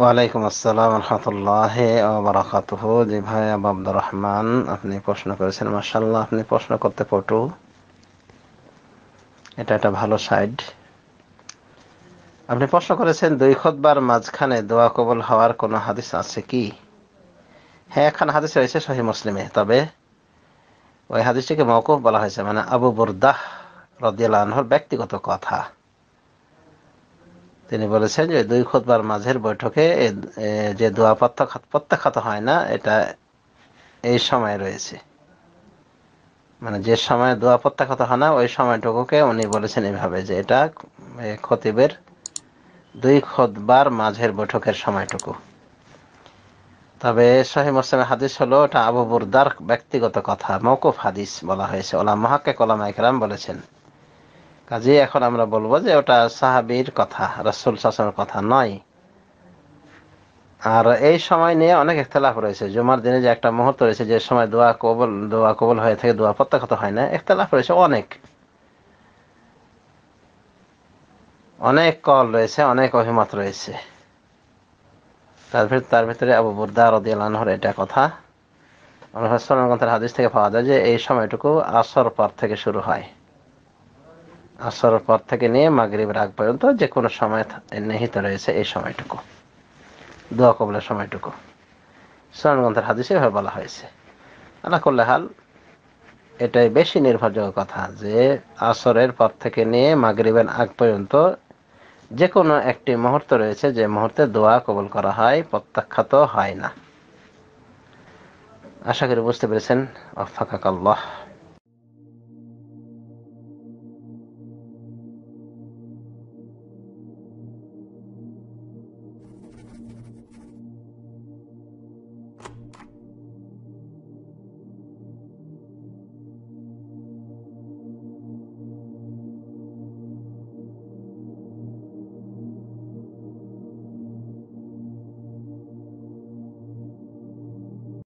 ওয়ালাইকুম আসসালাম রহমতুল্লাহ বারাকাতুহ জি ভাই আব্দুর রহমান আপনি প্রশ্ন করেছেন মাসাল্লাহ আপনি প্রশ্ন করতে পটু এটা একটা ভালো সাইড আপনি প্রশ্ন করেছেন দুই খোদবার মাঝখানে দোয়া কবল হওয়ার কোনো হাদিস আছে কি হ্যাঁ এখানে হাদিস রয়েছে সহি মুসলিমে তবে ওই হাদিসটিকে মৌকুফ বলা হয়েছে মানে আবু বুরদাহ রদিয়াল আনহর ব্যক্তিগত কথা তিনি বলেছেন যে দুই খোদবার মাঝের বৈঠকে যে দোয়া প্রত্যাখ্যাত হয় না এটা এই সময় রয়েছে মানে যে সময় দোয়া প্রত্যাখ্যাত হয় না ওই সময়টুকুকে উনি বলেছেন এভাবে যে এটা খতিবের দুই খোদবার মাঝের বৈঠকের সময়টুকু তবে শহী মোসলামের হাদিস হলো এটা আবু বুরদার ব্যক্তিগত কথা মৌকুফ হাদিস বলা হয়েছে ওলা মহাকে কলামা একরাম বলেছেন কাজে এখন আমরা বলবো যে ওটা সাহাবির কথা রসুল শাসনের কথা নয় আর এই সময় নিয়ে অনেক একতলাফ রয়েছে জুমার দিনে যে একটা মুহূর্ত রয়েছে যে সময় দোয়া কবল দোয়া কবল হয়ে থাকে দোয়া প্রত্যাখ্যাত হয় না একতলাফ রয়েছে অনেক অনেক কল রয়েছে অনেক অভিমত রয়েছে তার ভিতরে তার ভিতরে আবু বুর্দা রদিয়ালহর এটা কথা গ্রন্থের হাদিস থেকে পাওয়া যায় যে এই সময়টুকু আসর পর থেকে শুরু হয় আসর পর থেকে নিয়ে মাগরিবের আগ পর্যন্ত যে কোনো সময় নিহিত রয়েছে এই সময়টুকু দোয়া কবলের সময়টুকু সুরান গ্রন্থের হাদিসে এভাবে বলা হয়েছে আল্লাহ করলে হাল এটাই বেশি নির্ভরযোগ্য কথা যে আসরের পর থেকে নিয়ে মাগরিবের আগ পর্যন্ত যে কোনো একটি মুহূর্ত রয়েছে যে মুহূর্তে দোয়া কবল করা হয় প্রত্যাখ্যাত হয় না আশা করি বুঝতে পেরেছেন আফাকাকাল্লাহ